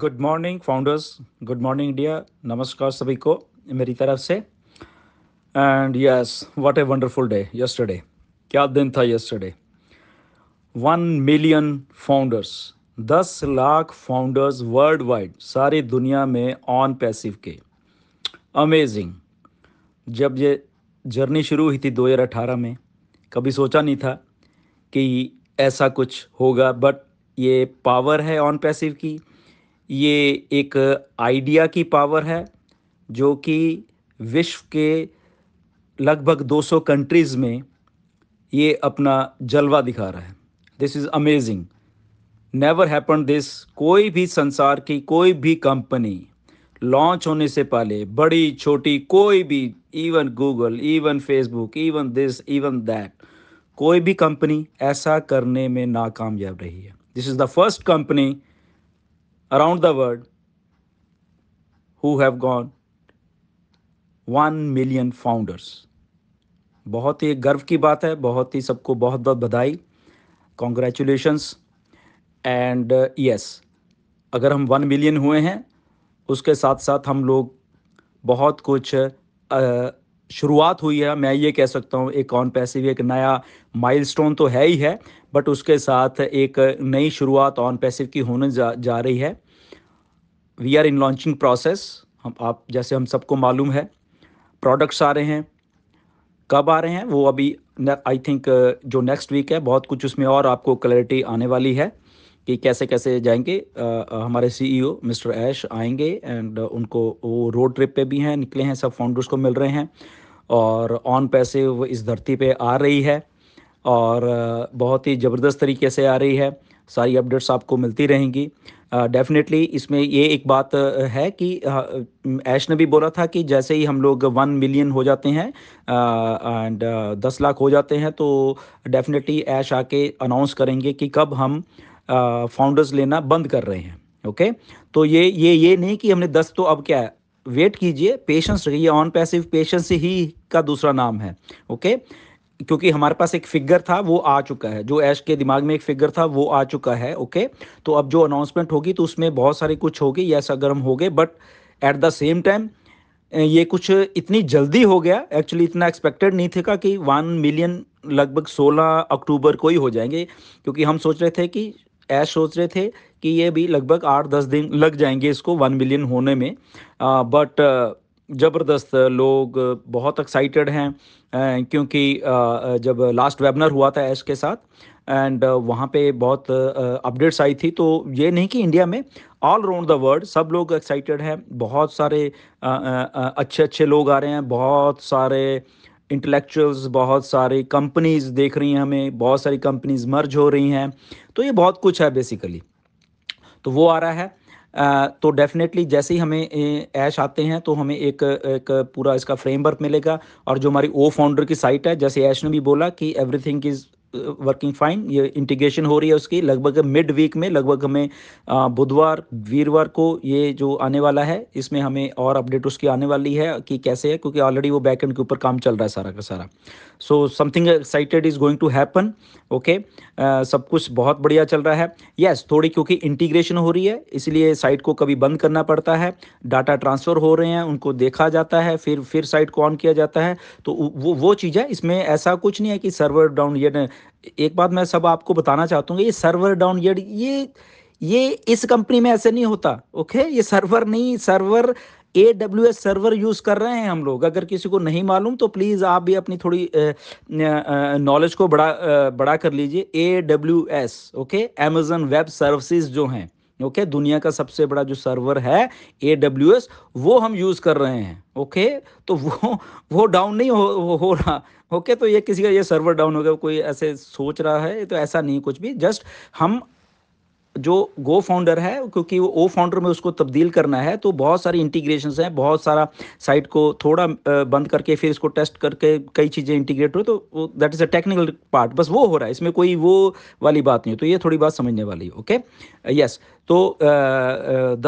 Good morning founders good morning India नमस्कार सभी को मेरी तरफ से and yes what a wonderful day yesterday क्या दिन था यस्टरडे वन मिलियन फाउंडर्स दस लाख फाउंडर्स वर्ल्ड वाइड सारी दुनिया में ऑन पैसिव के अमेजिंग जब ये जर्नी शुरू हुई थी 2018 में कभी सोचा नहीं था कि ऐसा कुछ होगा बट ये पावर है ऑन पैसिव की ये एक आइडिया की पावर है जो कि विश्व के लगभग 200 कंट्रीज़ में ये अपना जलवा दिखा रहा है this is amazing never happen this कोई भी संसार की कोई भी कंपनी लॉन्च होने से पहले बड़ी छोटी कोई भी even Google even Facebook even this even that कोई भी कंपनी ऐसा करने में नाकामयाब रही है this is the first company around the world who have gone one million founders बहुत ही गर्व की बात है बहुत ही सबको बहुत बहुत बधाई कॉन्ग्रेचुलेशंस एंड यस अगर हम वन मिलियन हुए हैं उसके साथ साथ हम लोग बहुत कुछ uh, शुरुआत हुई है मैं ये कह सकता हूँ एक ऑन पैसिव एक नया माइलस्टोन तो है ही है बट उसके साथ एक नई शुरुआत ऑन पैसिव की होने जा, जा रही है we are in launching process हम आप जैसे हम सबको मालूम है प्रोडक्ट्स आ रहे हैं कब आ रहे हैं वो अभी आई थिंक जो नेक्स्ट वीक है बहुत कुछ उसमें और आपको क्लैरिटी आने वाली है कि कैसे कैसे जाएंगे आ, हमारे सीईओ मिस्टर ऐश आएंगे एंड उनको वो रोड ट्रिप पे भी हैं निकले हैं सब फाउंडर्स को मिल रहे हैं और ऑन वो इस धरती पे आ रही है और बहुत ही ज़बरदस्त तरीके से आ रही है सारी अपडेट्स आपको मिलती रहेंगी डेफिनेटली इसमें ये एक बात है कि ऐश ने भी बोला था कि जैसे ही हम लोग वन मिलियन हो जाते हैं एंड दस लाख हो जाते हैं तो डेफिनेटली ऐश आके अनाउंस करेंगे कि कब हम फाउंडर्स लेना बंद कर रहे हैं ओके तो ये ये ये नहीं कि हमने दस तो अब क्या है वेट कीजिए पेशेंस रखिए ऑन पैसिव पेशेंस ही का दूसरा नाम है ओके क्योंकि हमारे पास एक फिगर था वो आ चुका है जो ऐश के दिमाग में एक फिगर था वो आ चुका है ओके तो अब जो अनाउंसमेंट होगी तो उसमें बहुत सारी कुछ होगी यस अगर हम हो गए but at the same time ये कुछ इतनी जल्दी हो गया एक्चुअली इतना एक्सपेक्टेड नहीं का कि वन मिलियन लगभग सोलह अक्टूबर को ही हो जाएंगे क्योंकि हम सोच रहे थे कि ऐश सोच रहे थे कि ये भी लगभग आठ दस दिन लग जाएंगे इसको वन मिलियन होने में आ, बट ज़बरदस्त लोग बहुत एक्साइटेड हैं क्योंकि जब लास्ट वेबिनार हुआ था ऐश के साथ एंड वहाँ पे बहुत अपडेट्स आई थी तो ये नहीं कि इंडिया में ऑल राउंड द वर्ल्ड सब लोग एक्साइटेड हैं बहुत सारे अच्छे अच्छे लोग आ रहे हैं बहुत सारे इंटेलेक्चुअल्स बहुत सारे कंपनीज देख रही हैं हमें बहुत सारी कंपनीज मर्ज हो रही हैं तो ये बहुत कुछ है बेसिकली तो वो आ रहा है तो डेफिनेटली जैसे ही हमें ऐश आते हैं तो हमें एक एक पूरा इसका फ्रेमवर्क मिलेगा और जो हमारी ओ फाउंडर की साइट है जैसे ऐश ने भी बोला कि एवरीथिंग इज़ वर्किंग फाइन ये इंटीग्रेशन हो रही है उसकी लगभग मिड वीक में लगभग हमें बुधवार वीरवार को ये जो आने वाला है इसमें हमें और अपडेट उसकी आने वाली है कि कैसे है क्योंकि ऑलरेडी वो बैकएंड के ऊपर काम चल रहा है सारा का सारा so something excited is going to happen okay सब कुछ बहुत बढ़िया चल रहा है यस yes, थोड़ी क्योंकि इंटीग्रेशन हो रही है इसलिए साइट को कभी बंद करना पड़ता है डाटा ट्रांसफ़र हो रहे हैं उनको देखा जाता है फिर फिर साइट को ऑन किया जाता है तो वो वो चीज़ है इसमें ऐसा कुछ नहीं है कि सर्वर डाउन ये एक बात मैं सब आपको बताना चाहता हूँ ये सर्वर डाउन ये ये इस कंपनी में ऐसे नहीं होता ओके ये सर्वर नहीं server A W S server use कर रहे हैं हम लोग अगर किसी को नहीं मालूम तो प्लीज आप भी अपनी थोड़ी नॉलेज को बड़ा बड़ा कर लीजिए A W S okay Amazon web services जो हैं ओके okay, दुनिया का सबसे बड़ा जो सर्वर है ए डब्ल्यू एस वो हम यूज कर रहे हैं ओके okay? तो वो वो डाउन नहीं हो हो, हो रहा ओके okay? तो ये किसी का ये सर्वर डाउन हो गया कोई ऐसे सोच रहा है तो ऐसा नहीं कुछ भी जस्ट हम जो गो फाउंडर है क्योंकि वो ओ फाउंडर में उसको तब्दील करना है तो बहुत सारी इंटीग्रेशन हैं बहुत सारा साइट को थोड़ा बंद करके फिर इसको टेस्ट करके कई चीज़ें इंटीग्रेट हो तो that is a technical part बस वो हो रहा है इसमें कोई वो वाली बात नहीं हो तो ये थोड़ी बात समझने वाली ओके यस तो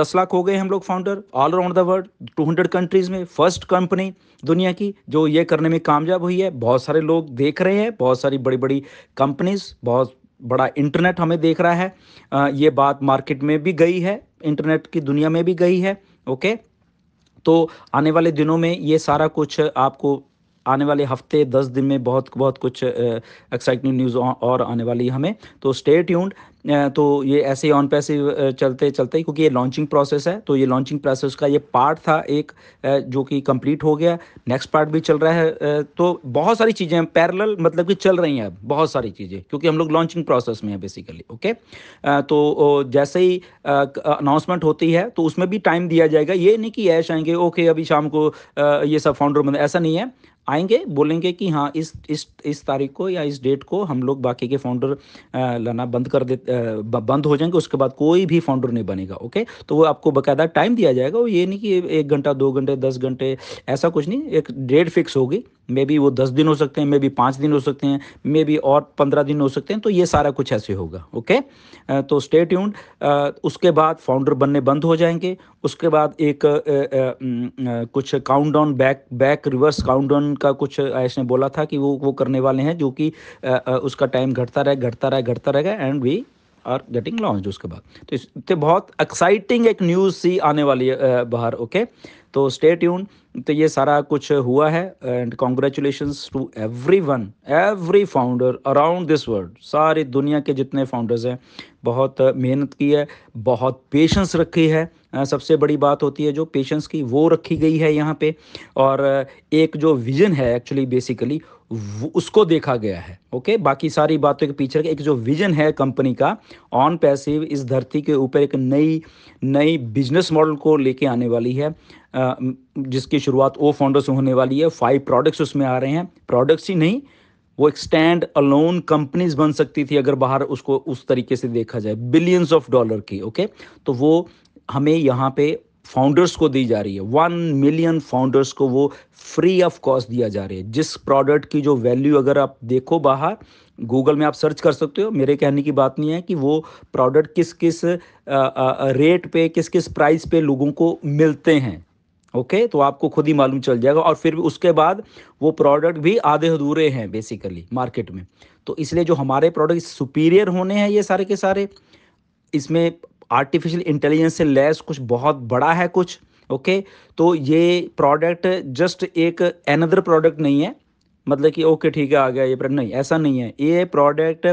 दस लाख हो गए हम लोग founder all around the world two hundred countries में फर्स्ट कंपनी दुनिया की जो ये करने में कामयाब हुई है बहुत सारे लोग देख रहे हैं बहुत सारी बड़ी बड़ी कंपनीज बहुत बड़ा इंटरनेट हमें देख रहा है ये बात मार्केट में भी गई है इंटरनेट की दुनिया में भी गई है ओके तो आने वाले दिनों में ये सारा कुछ आपको आने वाले हफ्ते दस दिन में बहुत बहुत कुछ एक्साइटिंग न्यूज़ और आने वाली हमें तो स्टे ट्यून्ड तो ये ऐसे ही ऑन पैसे चलते चलते क्योंकि ये लॉन्चिंग प्रोसेस है तो ये लॉन्चिंग प्रोसेस का ये पार्ट था एक जो कि कंप्लीट हो गया नेक्स्ट पार्ट भी चल रहा है तो बहुत सारी चीज़ें पैरेलल मतलब कि चल रही हैं अब बहुत सारी चीज़ें क्योंकि हम लोग लॉन्चिंग प्रोसेस में हैं बेसिकली ओके तो जैसे ही अनाउंसमेंट होती है तो उसमें भी टाइम दिया जाएगा ये नहीं कि ऐश आएंगे ओके अभी शाम को ये सब फाउंडर बंद ऐसा नहीं है आएंगे बोलेंगे कि हाँ इस इस इस तारीख को या इस डेट को हम लोग बाकी के फाउंडर लाना बंद कर दे बंद हो जाएंगे उसके बाद कोई भी फाउंडर नहीं बनेगा ओके तो वो आपको बाकायदा टाइम दिया जाएगा वो ये नहीं कि एक घंटा दो घंटे दस घंटे ऐसा कुछ नहीं एक डेट फिक्स होगी मे बी वो दस दिन हो सकते हैं मे बी पाँच दिन हो सकते हैं मे बी और पंद्रह दिन हो सकते हैं तो ये सारा कुछ ऐसे होगा ओके तो स्टे ट्यून्ड उसके बाद फाउंडर बनने बंद हो जाएंगे उसके बाद एक आ, आ, आ, कुछ count down back back reverse count down का कुछ ने बोला था कि वो वो करने वाले हैं जो कि उसका टाइम घटता रहे घटता रहे घटता रहेगा and we are getting launch उसके बाद तो इससे तो बहुत एक्साइटिंग एक न्यूज़ सी आने वाली है बाहर ओके तो स्टे ट्यून तो ये सारा कुछ हुआ है and congratulation to everyone every founder around this world सारी दुनिया के जितने फाउंडर्स हैं बहुत मेहनत की है बहुत पेशेंस रखी है सबसे बड़ी बात होती है जो पेशेंस की वो रखी गई है यहाँ पे और एक जो विज़न है एक्चुअली बेसिकली उसको देखा गया है ओके बाकी सारी बातों के पीछे एक जो विजन है कंपनी का ऑन पैसिव इस धरती के ऊपर एक नई नई बिजनेस मॉडल को लेके आने वाली है जिसकी शुरुआत ओ फाउंडर से होने वाली है फाइव प्रोडक्ट्स उसमें आ रहे हैं प्रोडक्ट्स ही नहीं वो एक स्टैंड अलोन कंपनीज बन सकती थी अगर बाहर उसको उस तरीके से देखा जाए बिलियंस ऑफ डॉलर की ओके तो वो हमें यहाँ पे फाउंडर्स को दी जा रही है वन मिलियन फाउंडर्स को वो फ्री ऑफ कॉस्ट दिया जा रही है जिस प्रोडक्ट की जो वैल्यू अगर आप देखो बाहर गूगल में आप सर्च कर सकते हो मेरे कहने की बात नहीं है कि वो प्रोडक्ट किस किस रेट पे किस किस प्राइस पे लोगों को मिलते हैं ओके okay, तो आपको खुद ही मालूम चल जाएगा और फिर उसके बाद वो प्रोडक्ट भी आधे अधूरे हैं बेसिकली मार्केट में तो इसलिए जो हमारे प्रोडक्ट सुपीरियर होने हैं ये सारे के सारे इसमें आर्टिफिशियल इंटेलिजेंस से लेस कुछ बहुत बड़ा है कुछ ओके तो ये प्रोडक्ट जस्ट एक एनदर प्रोडक्ट नहीं है मतलब कि ओके ठीक है आ गया ये प्रोडक्ट नहीं ऐसा नहीं है ये प्रोडक्ट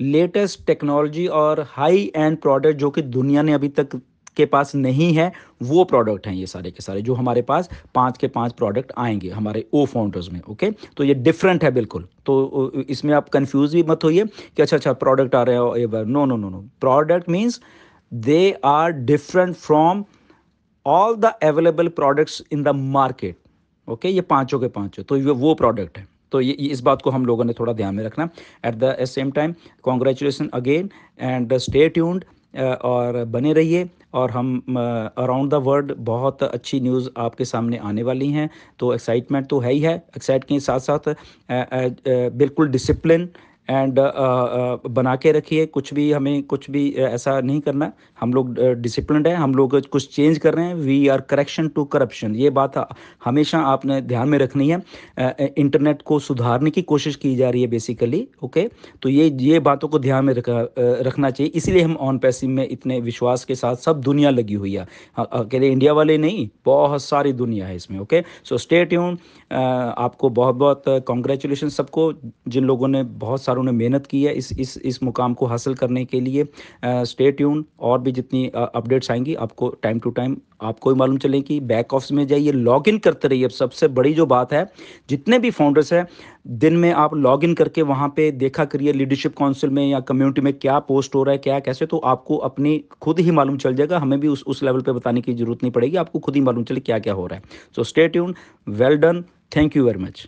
लेटेस्ट टेक्नोलॉजी और हाई एंड प्रोडक्ट जो कि दुनिया ने अभी तक के पास नहीं है वो प्रोडक्ट हैं ये सारे के सारे जो हमारे पास पांच के पांच प्रोडक्ट आएंगे हमारे ओ फाउंडर्स में ओके तो ये डिफरेंट है बिल्कुल तो इसमें आप कंफ्यूज भी मत होइए कि अच्छा अच्छा प्रोडक्ट आ रहे हो ये बार no no no no product means they are different from all the available products in the market okay ये पांचों के पांचों तो ये वो प्रोडक्ट है तो ये इस बात को हम लोगों ने थोड़ा ध्यान में रखना at the same time congratulation again and stay tuned और बने रहिए और हम अराउंड द वर्ल्ड बहुत अच्छी न्यूज़ आपके सामने आने वाली हैं तो एक्साइटमेंट तो है ही है एक्साइट के साथ साथ आ, आ, आ, बिल्कुल डिसिप्लिन एंड uh, uh, बना के रखिए कुछ भी हमें कुछ भी ऐसा नहीं करना हम लोग डिसिप्लिन हैं हम लोग कुछ चेंज कर रहे हैं we are correction to corruption ये बात हमेशा आपने ध्यान में रखनी है इंटरनेट को सुधारने की कोशिश की जा रही है बेसिकली ओके तो ये ये बातों को ध्यान में रख, रखना चाहिए इसीलिए हम ऑन पैसिव में इतने विश्वास के साथ सब दुनिया लगी हुई है अकेले इंडिया वाले नहीं बहुत सारी दुनिया है इसमें ओके सो स्टेट यून आपको बहुत बहुत कॉन्ग्रेचुलेशन सबको जिन लोगों ने बहुत सारा लगातार उन्होंने मेहनत की है इस इस इस मुकाम को हासिल करने के लिए स्टेट ट्यून और भी जितनी अपडेट्स आएंगी आपको टाइम टू टाइम आपको ही मालूम चले कि बैक ऑफिस में जाइए लॉग इन करते रहिए सबसे बड़ी जो बात है जितने भी फाउंडर्स हैं दिन में आप लॉग इन करके वहाँ पे देखा करिए लीडरशिप काउंसिल में या कम्युनिटी में क्या पोस्ट हो रहा है क्या कैसे तो आपको अपनी खुद ही मालूम चल जाएगा हमें भी उस उस लेवल पे बताने की जरूरत नहीं पड़ेगी आपको खुद ही मालूम चले क्या क्या हो रहा है so stay tune well done thank you very much